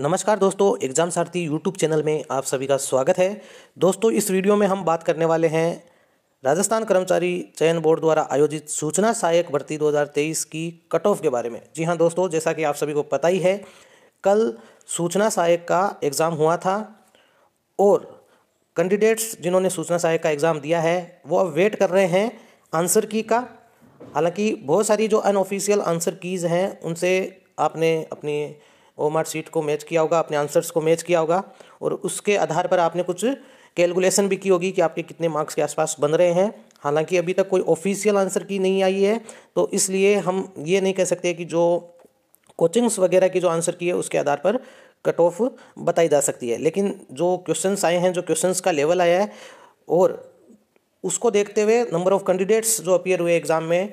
नमस्कार दोस्तों एग्जाम सारथी यूट्यूब चैनल में आप सभी का स्वागत है दोस्तों इस वीडियो में हम बात करने वाले हैं राजस्थान कर्मचारी चयन बोर्ड द्वारा आयोजित सूचना सहायक भर्ती 2023 की कट ऑफ के बारे में जी हाँ दोस्तों जैसा कि आप सभी को पता ही है कल सूचना सहायक का एग्ज़ाम हुआ था और कैंडिडेट्स जिन्होंने सूचना सहायक का एग्ज़ाम दिया है वो अब वेट कर रहे हैं आंसर की का हालांकि बहुत सारी जो अनऑफिशियल आंसर कीज़ हैं उनसे आपने अपनी ओमर सीट को मैच किया होगा अपने आंसर्स को मैच किया होगा और उसके आधार पर आपने कुछ कैलकुलेशन भी की होगी कि आपके कितने मार्क्स के आसपास बन रहे हैं हालांकि अभी तक कोई ऑफिशियल आंसर की नहीं आई है तो इसलिए हम ये नहीं कह सकते कि जो कोचिंग्स वगैरह की जो आंसर की है उसके आधार पर कट ऑफ बताई जा सकती है लेकिन जो क्वेश्चंस आए हैं जो क्वेश्चंस का लेवल आया है और उसको देखते हुए नंबर ऑफ कैंडिडेट्स जो अपियर हुए एग्ज़ाम में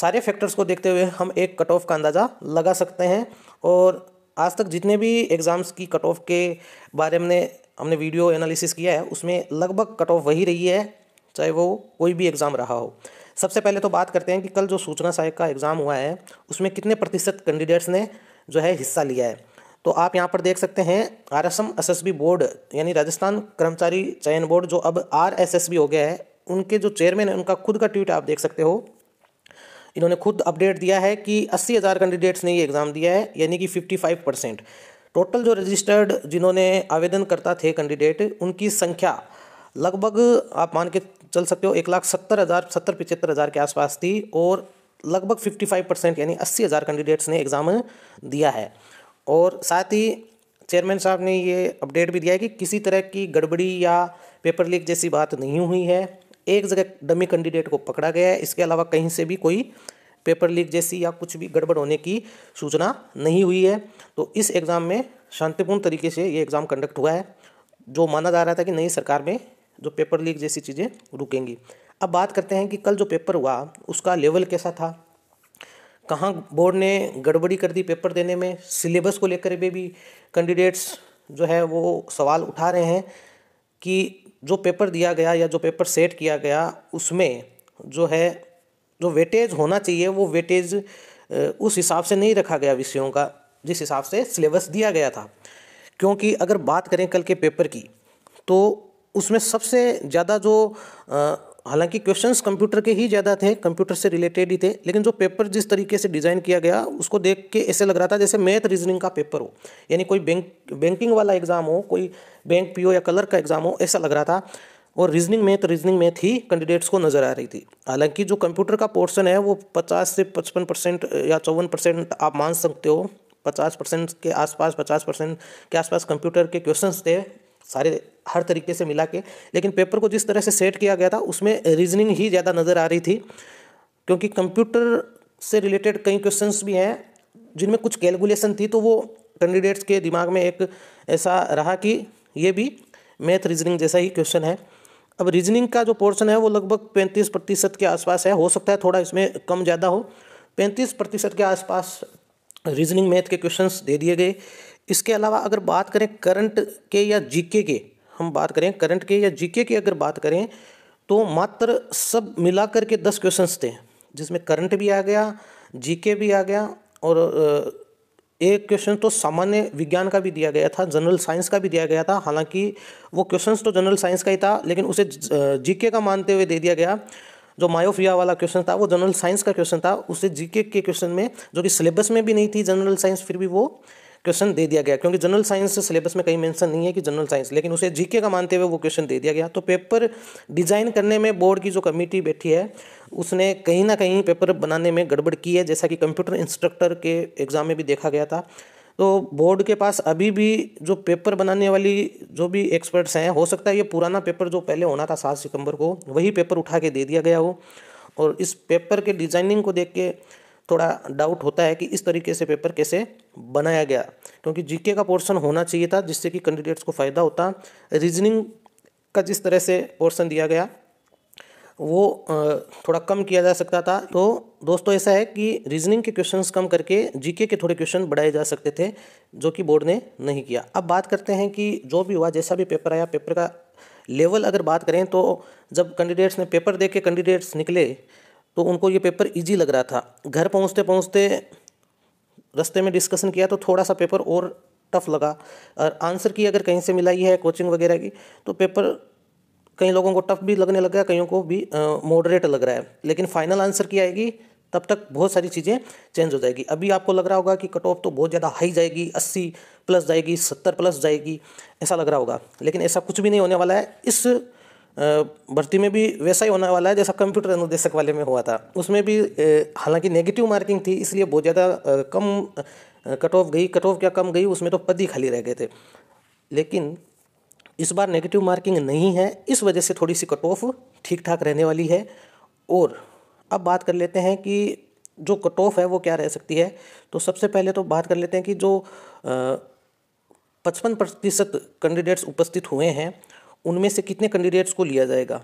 सारे फैक्टर्स को देखते हुए हम एक कट ऑफ का अंदाज़ा लगा सकते हैं और आज तक जितने भी एग्ज़ाम्स की कट ऑफ के बारे में हमने वीडियो एनालिसिस किया है उसमें लगभग कट ऑफ वही रही है चाहे वो कोई भी एग्ज़ाम रहा हो सबसे पहले तो बात करते हैं कि कल जो सूचना सहायक का एग्ज़ाम हुआ है उसमें कितने प्रतिशत कैंडिडेट्स ने जो है हिस्सा लिया है तो आप यहाँ पर देख सकते हैं R S M S S B board यानी राजस्थान कर्मचारी चयन बोर्ड जो अब आर एस एस बी हो गया है उनके जो चेयरमैन है उनका खुद का ट्वीट आप देख सकते हो इन्होंने खुद अपडेट दिया है कि अस्सी हज़ार कैंडिडेट्स ने ये एग्ज़ाम दिया है यानी कि फिफ्टी फाइव परसेंट टोटल जो रजिस्टर्ड जिन्होंने आवेदनकर्ता थे कैंडिडेट उनकी संख्या लगभग आप मान के चल सकते हो एक लाख सत्तर हज़ार सत्तर पिचहत्तर हज़ार के आसपास थी और लगभग फिफ्टी फाइव परसेंट यानी अस्सी हज़ार कैंडिडेट्स ने एग्ज़ाम दिया है और साथ ही चेयरमैन साहब ने ये अपडेट भी दिया है कि किसी तरह की गड़बड़ी या पेपर लीक जैसी बात नहीं हुई है एक जगह डमी कैंडिडेट को पकड़ा गया है इसके अलावा कहीं से भी कोई पेपर लीक जैसी या कुछ भी गड़बड़ होने की सूचना नहीं हुई है तो इस एग्ज़ाम में शांतिपूर्ण तरीके से ये एग्ज़ाम कंडक्ट हुआ है जो माना जा रहा था कि नई सरकार में जो पेपर लीक जैसी चीज़ें रुकेंगी अब बात करते हैं कि कल जो पेपर हुआ उसका लेवल कैसा था कहाँ बोर्ड ने गड़बड़ी कर दी पेपर देने में सिलेबस को लेकर भी कैंडिडेट्स जो है वो सवाल उठा रहे हैं कि जो पेपर दिया गया या जो पेपर सेट किया गया उसमें जो है जो वेटेज होना चाहिए वो वेटेज उस हिसाब से नहीं रखा गया विषयों का जिस हिसाब से सिलेबस दिया गया था क्योंकि अगर बात करें कल के पेपर की तो उसमें सबसे ज़्यादा जो हालांकि क्वेश्चंस कंप्यूटर के ही ज़्यादा थे कंप्यूटर से रिलेटेड ही थे लेकिन जो पेपर जिस तरीके से डिज़ाइन किया गया उसको देख के ऐसे लग रहा था जैसे मैथ रीजनिंग का पेपर हो यानी कोई बैंक बैंकिंग वाला एग्ज़ाम हो कोई बैंक पीओ या कलर का एग्ज़ाम हो ऐसा लग रहा था और रीजनिंग मैथ रीजनिंग मैथ ही कैंडिडेट्स को नज़र आ रही थी हालांकि जो कंप्यूटर का पोर्सन है वो पचास से पचपन परसेंट या चौवन परसेंट आप मान सकते हो पचास परसेंट के आसपास पचास परसेंट के आसपास कंप्यूटर के क्वेश्चंस थे सारे हर तरीके से मिला के लेकिन पेपर को जिस तरह से सेट किया गया था उसमें रीजनिंग ही ज़्यादा नज़र आ रही थी क्योंकि कंप्यूटर से रिलेटेड कई क्वेश्चंस भी हैं जिनमें कुछ कैलकुलेशन थी तो वो कैंडिडेट्स के दिमाग में एक ऐसा रहा कि ये भी मैथ रीजनिंग जैसा ही क्वेश्चन है अब रीजनिंग का जो पोर्शन है वो लगभग पैंतीस प्रतिशत के आसपास है हो सकता है थोड़ा इसमें कम ज़्यादा हो पैंतीस प्रतिशत के आसपास रीजनिंग मैथ के क्वेश्चंस दे दिए गए इसके अलावा अगर बात करें करंट के या जीके के हम बात करें करंट के या जीके की अगर बात करें तो मात्र सब कर के दस क्वेश्चंस थे जिसमें करंट भी आ गया जीके भी आ गया और एक क्वेश्चन तो सामान्य विज्ञान का भी दिया गया था जनरल साइंस का भी दिया गया था हालांकि वो क्वेश्चंस तो जनरल साइंस का ही था लेकिन उसे जीके का मानते हुए दे दिया गया जो मायोफिया वाला क्वेश्चन था वो जनरल साइंस का क्वेश्चन था उसे जीके के क्वेश्चन में जो कि सिलेबस में भी नहीं थी जनरल साइंस फिर भी वो क्वेश्चन दे दिया गया क्योंकि जनरल साइंस सिलेबस में कहीं मेंशन नहीं है कि जनरल साइंस लेकिन उसे जीके का मानते हुए वो क्वेश्चन दे दिया गया तो पेपर डिजाइन करने में बोर्ड की जो कमेटी बैठी है उसने कहीं ना कहीं पेपर बनाने में गड़बड़ की है जैसा कि कंप्यूटर इंस्ट्रक्टर के एग्ज़ाम में भी देखा गया था तो बोर्ड के पास अभी भी जो पेपर बनाने वाली जो भी एक्सपर्ट्स हैं हो सकता है ये पुराना पेपर जो पहले होना था सात सितंबर को वही पेपर उठा के दे दिया गया हो और इस पेपर के डिज़ाइनिंग को देख के थोड़ा डाउट होता है कि इस तरीके से पेपर कैसे बनाया गया क्योंकि जीके का पोर्शन होना चाहिए था जिससे कि कैंडिडेट्स को फ़ायदा होता रीजनिंग का जिस तरह से पोर्शन दिया गया वो थोड़ा कम किया जा सकता था तो दोस्तों ऐसा है कि रीजनिंग के क्वेश्चंस कम करके जीके के थोड़े क्वेश्चन बढ़ाए जा सकते थे जो कि बोर्ड ने नहीं किया अब बात करते हैं कि जो भी हुआ जैसा भी पेपर आया पेपर का लेवल अगर बात करें तो जब कैंडिडेट्स ने पेपर दे के कैंडिडेट्स निकले तो उनको ये पेपर इजी लग रहा था घर पहुंचते पहुंचते रास्ते में डिस्कशन किया तो थोड़ा सा पेपर और टफ लगा और आंसर की अगर कहीं से मिलाई है कोचिंग वगैरह की तो पेपर कई लोगों को टफ भी लगने लग गया कईयों को भी मॉडरेट लग रहा है लेकिन फाइनल आंसर की आएगी तब तक बहुत सारी चीज़ें चेंज हो जाएगी अभी आपको लग रहा होगा कि कट ऑफ तो बहुत ज़्यादा हाई जाएगी अस्सी प्लस जाएगी सत्तर प्लस जाएगी ऐसा लग रहा होगा लेकिन ऐसा कुछ भी नहीं होने वाला है इस भर्ती में भी वैसा ही होने वाला है जैसा कंप्यूटर अनुदेशक वाले में हुआ था उसमें भी हालांकि नेगेटिव मार्किंग थी इसलिए बहुत ज़्यादा कम कट ऑफ गई कट ऑफ क्या कम गई उसमें तो पद ही खाली रह गए थे लेकिन इस बार नेगेटिव मार्किंग नहीं है इस वजह से थोड़ी सी कट ऑफ ठीक ठाक रहने वाली है और अब बात कर लेते हैं कि जो कट ऑफ है वो क्या रह सकती है तो सबसे पहले तो बात कर लेते हैं कि जो पचपन प्रतिशत कैंडिडेट्स उपस्थित हुए हैं उनमें से कितने कैंडिडेट्स को लिया जाएगा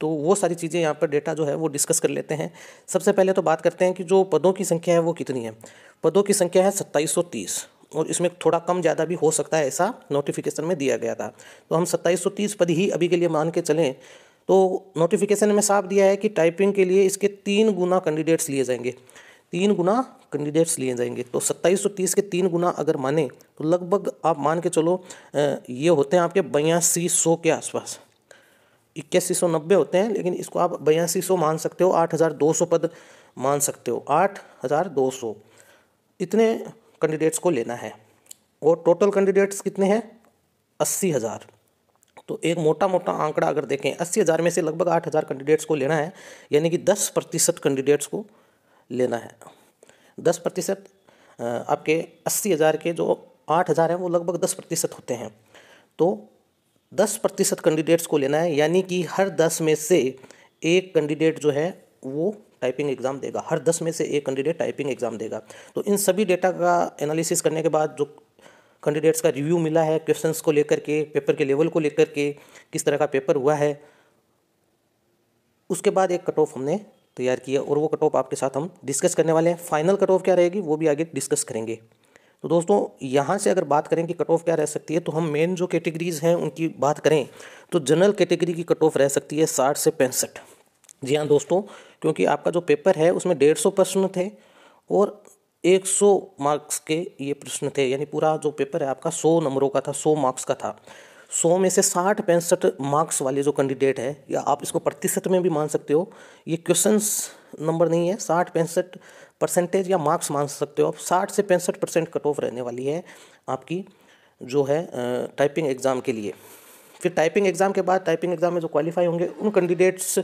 तो वो सारी चीज़ें यहाँ पर डेटा जो है वो डिस्कस कर लेते हैं सबसे पहले तो बात करते हैं कि जो पदों की संख्या है वो कितनी है पदों की संख्या है सत्ताईस और इसमें थोड़ा कम ज़्यादा भी हो सकता है ऐसा नोटिफिकेशन में दिया गया था तो हम सत्ताईस पद ही अभी के लिए मान के चलें तो नोटिफिकेशन में साफ दिया है कि टाइपिंग के लिए इसके तीन गुना कैंडिडेट्स लिए जाएंगे तीन गुना कैंडिडेट्स लिए जाएंगे तो 2730 के तीन गुना अगर माने तो लगभग आप मान के चलो ये होते हैं आपके बयासी सौ के आसपास इक्यासी सौ नब्बे होते हैं लेकिन इसको आप बयासी सौ मान सकते हो आठ हज़ार दो सौ पद मान सकते हो आठ हज़ार दो सौ इतने कैंडिडेट्स को लेना है और टोटल कैंडिडेट्स कितने हैं अस्सी हज़ार तो एक मोटा मोटा आंकड़ा अगर देखें अस्सी हज़ार में से लगभग आठ हज़ार कैंडिडेट्स को लेना है यानी कि दस प्रतिशत कैंडिडेट्स को लेना है दस प्रतिशत आपके अस्सी हज़ार के जो आठ हज़ार हैं वो लगभग दस प्रतिशत होते हैं तो दस प्रतिशत कैंडिडेट्स को लेना है यानी कि हर दस में से एक कैंडिडेट जो है वो टाइपिंग एग्ज़ाम देगा हर दस में से एक कैंडिडेट टाइपिंग एग्ज़ाम देगा तो इन सभी डेटा का एनालिसिस करने के बाद जो कैंडिडेट्स का रिव्यू मिला है क्वेश्चन को लेकर के पेपर के लेवल को लेकर के किस तरह का पेपर हुआ है उसके बाद एक कट ऑफ हमने तैयार किया और वो कट ऑफ आपके साथ हम डिस्कस करने वाले हैं फाइनल कट ऑफ क्या रहेगी वो भी आगे डिस्कस करेंगे तो दोस्तों यहाँ से अगर बात करें कि कट ऑफ क्या रह सकती है तो हम मेन जो कैटेगरीज हैं उनकी बात करें तो जनरल कैटेगरी की कट ऑफ रह सकती है साठ से पैंसठ जी हाँ दोस्तों क्योंकि आपका जो पेपर है उसमें डेढ़ सौ प्रश्न थे और एक सौ मार्क्स के ये प्रश्न थे यानी पूरा जो पेपर है आपका सौ नंबरों का था सौ मार्क्स का था सौ में से साठ पैंसठ मार्क्स वाले जो कैंडिडेट है या आप इसको प्रतिशत में भी मान सकते हो ये क्वेश्चंस नंबर नहीं है साठ पैंसठ परसेंटेज या मार्क्स मान सकते हो आप साठ से पैंसठ परसेंट कट ऑफ रहने वाली है आपकी जो है टाइपिंग एग्ज़ाम के लिए फिर टाइपिंग एग्ज़ाम के बाद टाइपिंग एग्ज़ाम में जो क्वालिफाई होंगे उन कैंडिडेट्स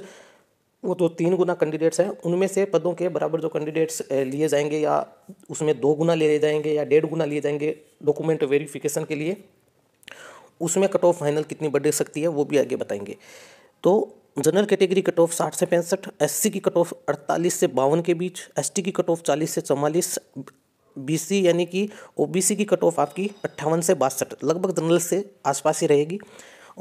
वो तो तीन गुना कैंडिडेट्स हैं उनमें से पदों के बराबर जो कैंडिडेट्स लिए जाएंगे या उसमें दो गुना लिए जाएंगे या डेढ़ गुना लिए जाएंगे डॉक्यूमेंट वेरिफिकेशन के लिए उसमें कट ऑफ फाइनल कितनी बढ़ सकती है वो भी आगे बताएंगे तो जनरल कैटेगरी कट ऑफ साठ से पैंसठ एस की कट ऑफ अड़तालीस से बावन के बीच एस की कट ऑफ चालीस से चौवालीस बीसी यानी कि ओबीसी की कट ऑफ आपकी अट्ठावन से बासठ लगभग जनरल से आसपास ही रहेगी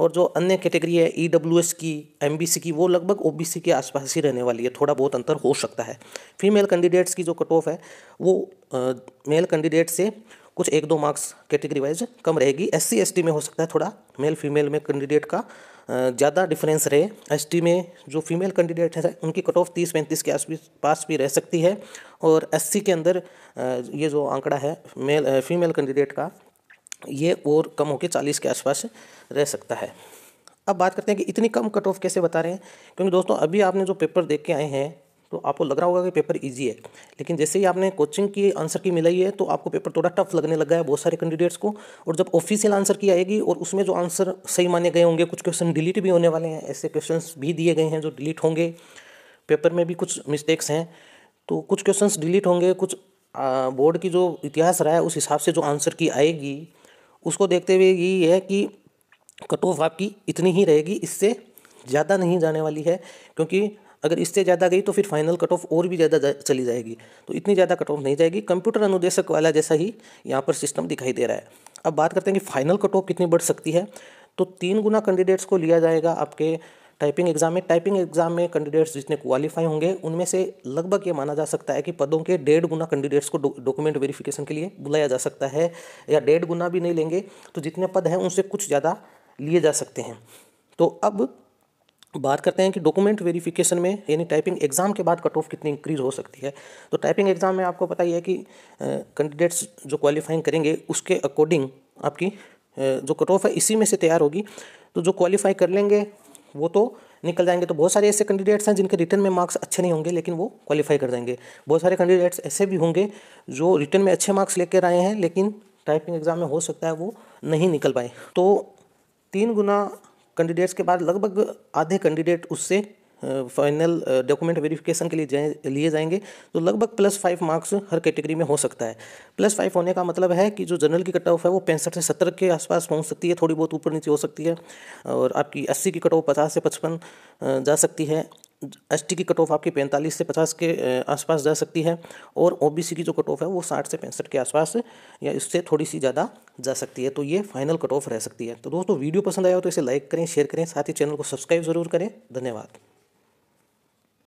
और जो अन्य कैटेगरी है ई डब्ल्यू एस की एम बी सी की वो लगभग ओ बी सी के आसपास ही रहने वाली है थोड़ा बहुत अंतर हो सकता है फीमेल कैंडिडेट्स की जो कट ऑफ है वो मेल कैंडिडेट से कुछ एक दो मार्क्स कैटेगरी वाइज कम रहेगी एस सी एस टी में हो सकता है थोड़ा मेल फीमेल में कैंडिडेट का ज़्यादा डिफरेंस रहे एस टी में जो फीमेल कैंडिडेट है उनकी कट ऑफ तीस पैंतीस के आस पास भी रह सकती है और एस सी के अंदर ये जो आंकड़ा है मेल फीमेल कैंडिडेट का ये और कम होकर चालीस के आसपास रह सकता है अब बात करते हैं कि इतनी कम कट ऑफ कैसे बता रहे हैं क्योंकि दोस्तों अभी आपने जो पेपर देख के आए हैं तो आपको लग रहा होगा कि पेपर ईजी है लेकिन जैसे ही आपने कोचिंग की आंसर की मिलाई है तो आपको पेपर थोड़ा टफ लगने लगा है बहुत सारे कैंडिडेट्स को और जब ऑफिशियल आंसर की आएगी और उसमें जो आंसर सही माने गए होंगे कुछ क्वेश्चन डिलीट भी होने वाले हैं ऐसे क्वेश्चन भी दिए गए हैं जो डिलीट होंगे पेपर में भी कुछ मिस्टेक्स हैं तो कुछ क्वेश्चन डिलीट होंगे कुछ बोर्ड की जो इतिहास रहा है उस हिसाब से जो आंसर की आएगी उसको देखते हुए यही है कि कट ऑफ आपकी इतनी ही रहेगी इससे ज़्यादा नहीं जाने वाली है क्योंकि अगर इससे ज़्यादा गई तो फिर फाइनल कट ऑफ और भी ज़्यादा जा, चली जाएगी तो इतनी ज़्यादा कट ऑफ नहीं जाएगी कंप्यूटर अनुदेशक वाला जैसा ही यहाँ पर सिस्टम दिखाई दे रहा है अब बात करते हैं कि फाइनल कट ऑफ कितनी बढ़ सकती है तो तीन गुना कैंडिडेट्स को लिया जाएगा आपके टाइपिंग एग्जाम में टाइपिंग एग्जाम में कैंडिडेट्स जितने क्वालिफाई होंगे उनमें से लगभग ये माना जा सकता है कि पदों के डेढ़ गुना कैंडिडेट्स को डॉक्यूमेंट वेरिफिकेशन के लिए बुलाया जा सकता है या डेढ़ गुना भी नहीं लेंगे तो जितने पद हैं उनसे कुछ ज़्यादा लिए जा सकते हैं तो अब बात करते हैं कि डॉक्यूमेंट वेरिफिकेशन में यानी टाइपिंग एग्ज़ाम के बाद कट ऑफ कितनी इंक्रीज हो सकती है तो टाइपिंग एग्ज़ाम में आपको पता ही है कि कैंडिडेट्स जो क्वालिफाइंग करेंगे उसके अकॉर्डिंग आपकी uh, जो कट ऑफ है इसी में से तैयार होगी तो जो क्वालिफाई कर लेंगे वो तो निकल जाएंगे तो बहुत सारे ऐसे कैंडिडेट्स हैं जिनके रिटर्न में मार्क्स अच्छे नहीं होंगे लेकिन वो क्वालिफाई कर जाएंगे बहुत सारे कैंडिडेट्स ऐसे भी होंगे जो रिटर्न में अच्छे मार्क्स लेकर आए हैं लेकिन टाइपिंग एग्ज़ाम में हो सकता है वो नहीं निकल पाए तो तीन गुना कैंडिडेट्स के बाद लगभग आधे कैंडिडेट उससे फाइनल डॉक्यूमेंट वेरिफिकेशन के लिए जाए लिए जाएंगे तो लगभग प्लस फाइव मार्क्स हर कैटेगरी में हो सकता है प्लस फाइव होने का मतलब है कि जो जनरल की कट ऑफ है वो पैंसठ से सत्तर के आसपास पहुंच सकती है थोड़ी बहुत ऊपर नीचे हो सकती है और आपकी अस्सी की कट ऑफ पचास से पचपन जा सकती है एस की कट ऑफ आपकी पैंतालीस से पचास के आसपास जा सकती है और ओ की जो कट ऑफ है वो साठ से पैंसठ के आसपास या इससे थोड़ी सी ज़्यादा जा सकती है तो ये फाइनल कट ऑफ रह सकती है तो दोस्तों वीडियो पसंद आया हो तो इसे लाइक करें शेयर करें साथ ही चैनल को सब्सक्राइब जरूर करें धन्यवाद